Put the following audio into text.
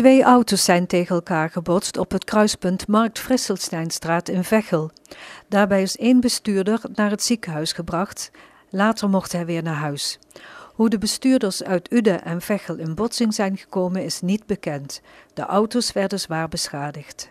Twee auto's zijn tegen elkaar gebotst op het kruispunt Markt Frisselsteinstraat in Vechel. Daarbij is één bestuurder naar het ziekenhuis gebracht. Later mocht hij weer naar huis. Hoe de bestuurders uit Ude en Vechel in botsing zijn gekomen is niet bekend. De auto's werden zwaar beschadigd.